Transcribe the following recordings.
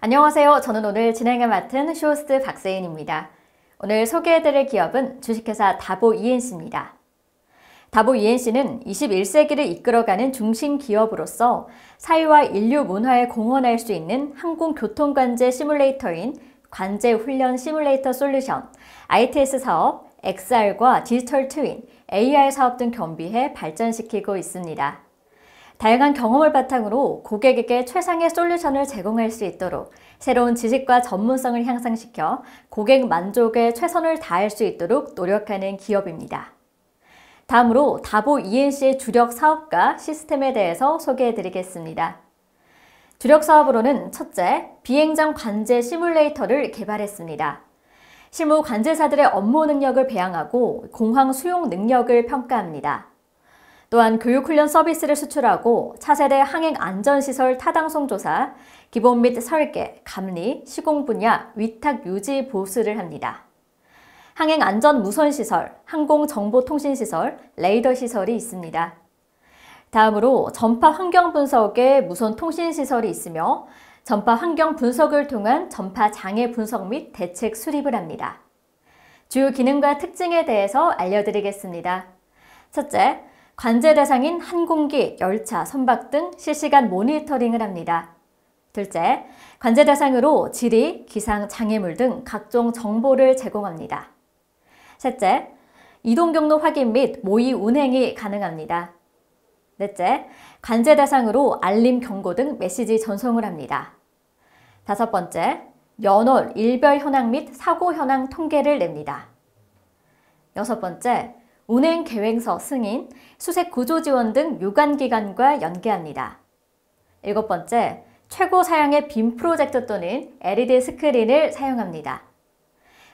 안녕하세요. 저는 오늘 진행을 맡은 쇼스트 박세인입니다. 오늘 소개해드릴 기업은 주식회사 다보 ENC입니다. 다보 ENC는 21세기를 이끌어가는 중심 기업으로서 사회와 인류 문화에 공헌할 수 있는 항공교통관제 시뮬레이터인 관제 훈련 시뮬레이터 솔루션, ITS 사업, XR과 디지털 트윈, AR 사업 등 겸비해 발전시키고 있습니다. 다양한 경험을 바탕으로 고객에게 최상의 솔루션을 제공할 수 있도록 새로운 지식과 전문성을 향상시켜 고객 만족에 최선을 다할 수 있도록 노력하는 기업입니다. 다음으로 다보 ENC의 주력 사업과 시스템에 대해서 소개해 드리겠습니다. 주력 사업으로는 첫째, 비행장 관제 시뮬레이터를 개발했습니다. 실무 관제사들의 업무 능력을 배양하고 공항 수용 능력을 평가합니다. 또한 교육훈련 서비스를 수출하고 차세대 항행 안전시설 타당성 조사, 기본 및 설계, 감리, 시공 분야, 위탁 유지 보수를 합니다. 항행 안전 무선 시설, 항공 정보 통신 시설, 레이더 시설이 있습니다. 다음으로 전파 환경 분석의 무선 통신 시설이 있으며 전파 환경 분석을 통한 전파 장애 분석 및 대책 수립을 합니다. 주요 기능과 특징에 대해서 알려드리겠습니다. 첫째, 관제 대상인 항공기, 열차, 선박 등 실시간 모니터링을 합니다. 둘째, 관제 대상으로 지리, 기상, 장애물 등 각종 정보를 제공합니다. 셋째, 이동 경로 확인 및 모의 운행이 가능합니다. 넷째, 관제 대상으로 알림 경고 등 메시지 전송을 합니다. 다섯 번째, 연월, 일별 현황 및 사고 현황 통계를 냅니다. 여섯 번째, 운행 계획서 승인, 수색 구조 지원 등 유관 기관과 연계합니다. 일곱 번째, 최고 사양의 빔 프로젝터 또는 LED 스크린을 사용합니다.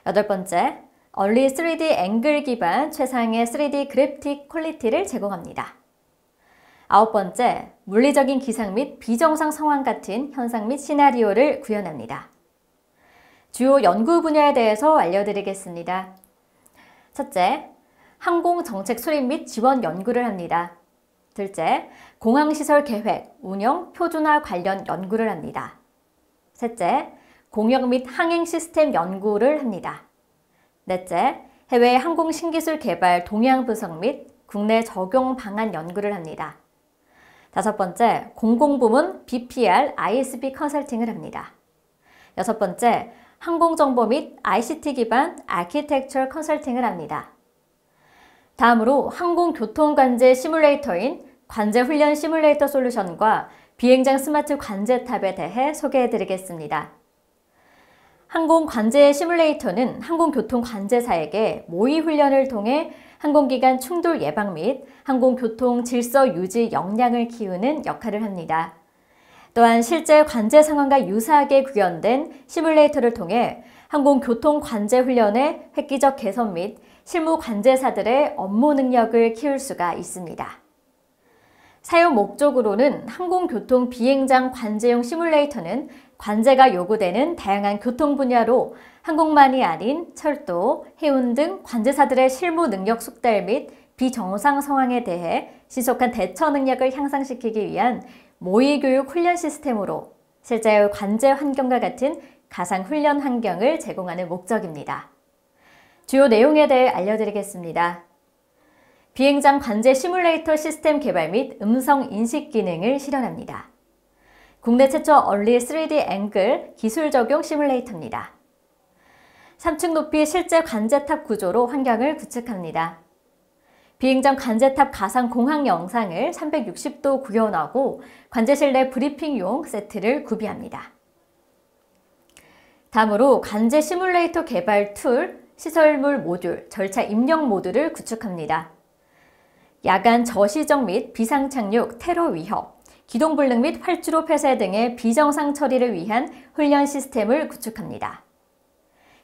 여덟 번째, 얼리 3D 앵글 기반 최상의 3D 그래픽 퀄리티를 제공합니다. 아홉 번째, 물리적인 기상 및 비정상 상황 같은 현상 및 시나리오를 구현합니다. 주요 연구 분야에 대해서 알려드리겠습니다. 첫째, 항공 정책 수립 및 지원 연구를 합니다. 둘째, 공항시설 계획, 운영, 표준화 관련 연구를 합니다. 셋째, 공역 및 항행 시스템 연구를 합니다. 넷째, 해외 항공 신기술 개발 동향 분석 및 국내 적용 방안 연구를 합니다. 다섯 번째, 공공부문 BPR ISB 컨설팅을 합니다. 여섯 번째, 항공정보 및 ICT 기반 아키텍처 컨설팅을 합니다. 다음으로 항공교통관제 시뮬레이터인 관제훈련 시뮬레이터 솔루션과 비행장 스마트 관제탑에 대해 소개해드리겠습니다. 항공관제 시뮬레이터는 항공교통관제사에게 모의훈련을 통해 항공기간 충돌 예방 및 항공교통 질서 유지 역량을 키우는 역할을 합니다. 또한 실제 관제 상황과 유사하게 구현된 시뮬레이터를 통해 항공교통 관제 훈련의 획기적 개선 및 실무 관제사들의 업무 능력을 키울 수가 있습니다. 사용 목적으로는 항공교통 비행장 관제용 시뮬레이터는 관제가 요구되는 다양한 교통 분야로 항공만이 아닌 철도, 해운 등 관제사들의 실무 능력 숙달 및 비정상 상황에 대해 신속한 대처 능력을 향상시키기 위한 모의교육 훈련 시스템으로 실제의 관제 환경과 같은 가상 훈련 환경을 제공하는 목적입니다. 주요 내용에 대해 알려드리겠습니다. 비행장 관제 시뮬레이터 시스템 개발 및 음성 인식 기능을 실현합니다. 국내 최초 얼리 3D 앵글 기술 적용 시뮬레이터입니다. 3층 높이 실제 관제탑 구조로 환경을 구축합니다. 비행장 관제탑 가상 공항 영상을 360도 구현하고 관제실 내 브리핑용 세트를 구비합니다. 다음으로 관제 시뮬레이터 개발 툴 시설물 모듈, 절차 입력 모듈을 구축합니다. 야간 저시정 및 비상착륙, 테러 위협, 기동불능 및 활주로 폐쇄 등의 비정상 처리를 위한 훈련 시스템을 구축합니다.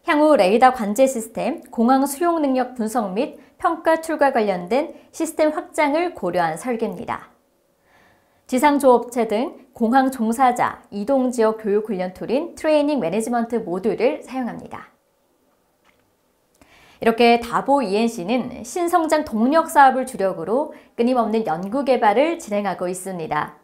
향후 레이더 관제 시스템, 공항 수용 능력 분석 및 평가 출과 관련된 시스템 확장을 고려한 설계입니다. 지상 조업체 등 공항 종사자, 이동지역 교육 훈련 툴인 트레이닝 매니지먼트 모듈을 사용합니다. 이렇게 다보 ENC는 신성장 동력 사업을 주력으로 끊임없는 연구개발을 진행하고 있습니다.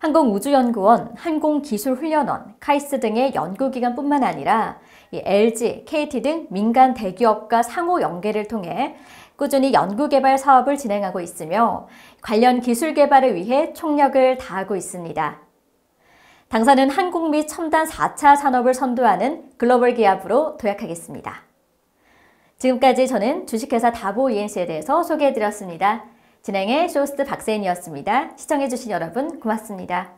항공우주연구원, 항공기술훈련원, 카이스 등의 연구기관뿐만 아니라 LG, KT 등 민간 대기업과 상호 연계를 통해 꾸준히 연구개발 사업을 진행하고 있으며 관련 기술 개발을 위해 총력을 다하고 있습니다. 당사는 한국 및 첨단 4차 산업을 선도하는 글로벌 기업으로 도약하겠습니다. 지금까지 저는 주식회사 다보 ENC에 대해서 소개해드렸습니다. 진행의 쇼스트 박세인이었습니다. 시청해주신 여러분 고맙습니다.